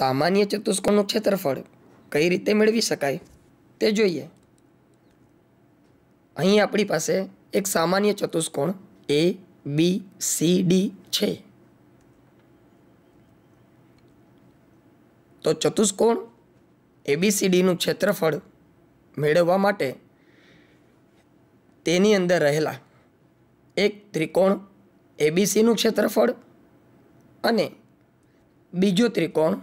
સામાન્ય ચતુષ્કોણનું ક્ષેત્રફળ કઈ રીતે મેળવી શકાય તે જોઈએ અહીં આપણી પાસે એક સામાન્ય ચતુષ્કોણ એ બી સી ડી છે તો ચતુષ્કોણ એબીસીડીનું ક્ષેત્રફળ મેળવવા માટે તેની અંદર રહેલા એક ત્રિકોણ એબીસીનું ક્ષેત્રફળ અને બીજો ત્રિકોણ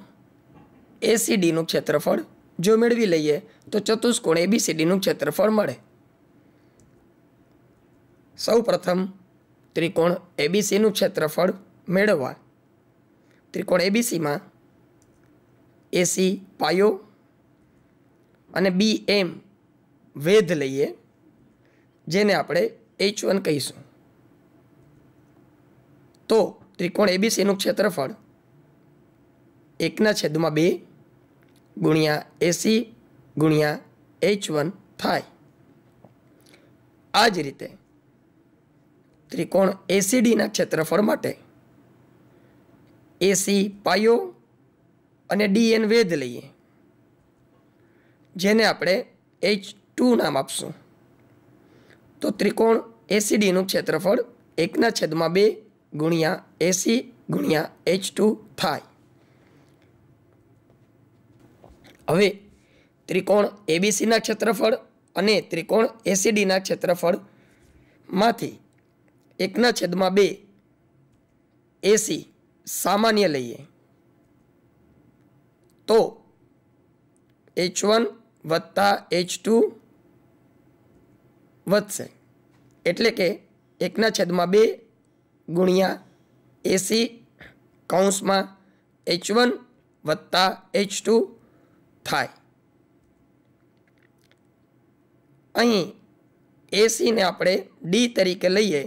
એસીડીનું ક્ષેત્રફળ જો મેળવી લઈએ તો ચતુષ્કોણ એબીસીડીનું ક્ષેત્રફળ મળે સૌ પ્રથમ ત્રિકોણ એબીસીનું ક્ષેત્રફળ મેળવવા ત્રિકોણ એબીસીમાં એસી પાયો અને બી એમ વેધ લઈએ જેને આપણે એચ વન કહીશું તો ત્રિકોણ એબીસીનું ક્ષેત્રફળ એકના છેદમાં બે ગુણ્યા એસી ગુણ્યા એચ વન થાય આ જ રીતે ત્રિકોણ એસીડીના ક્ષેત્રફળ માટે એસી પાયો અને ડીએન વેધ લઈએ જેને આપણે એચ ટુ નામ આપશું તો ત્રિકોણ એસીડીનું ક્ષેત્રફળ એકના છેદમાં બે ગુણ્યા એસી ગુણ્યા એચ ટુ થાય હવે ત્રિકોણ એબીસીના ક્ષેત્રફળ અને ત્રિકોણ એસીડીના ક્ષેત્રફળમાંથી એકના છેદમાં બે એસી સામાન્ય લઈએ તો એચ વન વત્તા એચ ટુ વધશે એટલે કે એકના છેદમાં બે ગુણ્યા એસી કૌંસમાં એચ વન વત્તા એચ ટુ થાય અહીં એસીને આપણે ડી તરીકે લઈએ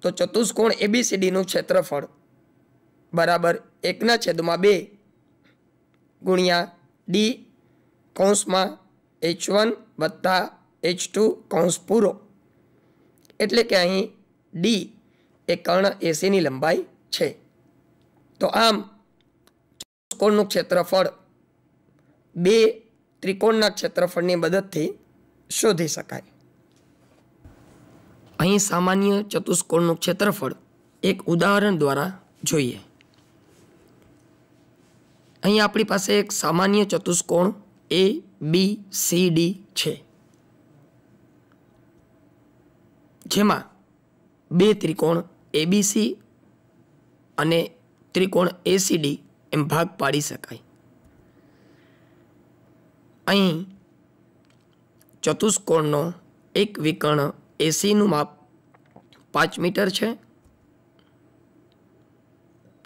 તો ચતુષ્કોણ એબીસીડીનું ક્ષેત્રફળ બરાબર એકના છેદમાં બે ગુણ્યા ડી કૌંસમાં એચ વન વત્તા એચ ટુ કૌંસ પૂરો એટલે કે અહીં ડી એ કર્ણ એસીની લંબાઈ છે તો આમ ચતુષ્કોણનું ક્ષેત્રફળ બે ત્રિકોણના ક્ષેત્રફળની મદદથી શોધી શકાય અહીં સામાન્ય ચતુષ્કોણનું ક્ષેત્રફળ એક ઉદાહરણ દ્વારા જોઈએ અહીં આપણી પાસે એક સામાન્ય ચતુષ્કોણ એ બી સી ડી છે જેમાં બે ત્રિકોણ એબીસી અને ત્રિકોણ એસીડી એમ ભાગ પાડી શકાય અહીં ચતુષ્કોણનો એક વિકર્ણ એસીનું માપ પાંચ મીટર છે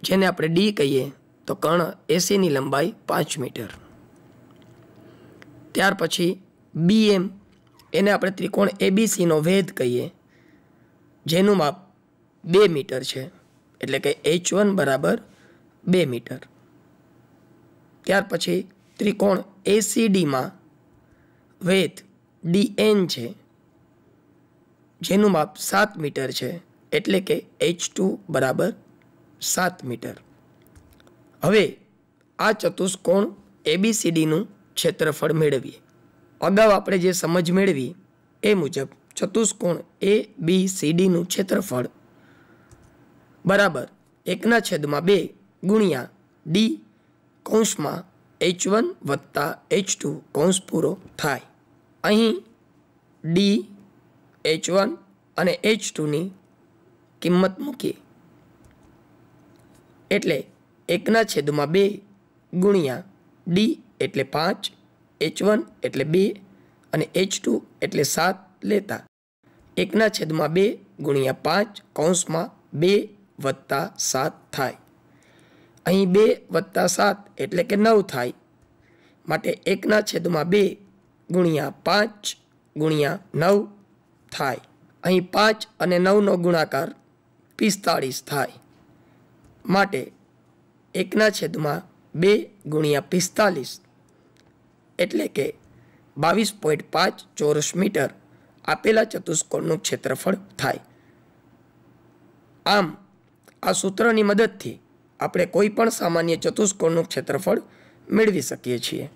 જેને આપણે ડી કહીએ તો કર્ણ એસીની લંબાઈ પાંચ મીટર ત્યાર પછી બી એમ એને આપણે ત્રિકોણ એબીસીનો વેધ કહીએ જેનું માપ બે મીટર છે એટલે કે એચ વન બરાબર બે મીટર ત્યાર પછી ત્રિકોણ એસીડીમાં ડી એન છે જેનું માપ સાત મીટર છે એટલે કે એચ ટુ બરાબર સાત મીટર હવે આ ચતુષ્કોણ એબીસીડીનું ક્ષેત્રફળ મેળવીએ અગાઉ આપણે જે સમજ મેળવી એ મુજબ ચતુષ્કોણ એ બી સીડીનું ક્ષેત્રફળ બરાબર એકના છેદમાં બે ગુણ્યા ડી કૌંસમાં એચ વન વત્તા એચ ટુ કૌંસ પૂરો થાય અહીં ડી એચ વન અને એચ ટુની કિંમત મૂકીએ એટલે એકના છેદમાં બે ગુણ્યા ડી એટલે પાંચ એચ વન એટલે બે અને એચ ટુ એટલે સાત લેતા એકના છેદમાં બે ગુણ્યા પાંચ કૌંસમાં બે વત્તા સાત થાય અહીં બે વત્તા સાત એટલે કે નવ થાય માટે એકના છેદમાં બે ગુણ્યા પાંચ ગુણ્યા નવ થાય અહીં પાંચ અને નવનો ગુણાકાર પિસ્તાળીસ થાય માટે એકના છેદમાં બે ગુણ્યા પિસ્તાલીસ એટલે કે બાવીસ પોઈન્ટ પાંચ ચોરસ મીટર આપેલા ચતુષ્કોણનું ક્ષેત્રફળ થાય આમ આ સૂત્રની મદદથી આપણે કોઈ પણ સામાન્ય ચતુષ્કોણનું ક્ષેત્રફળ મેળવી શકીએ છીએ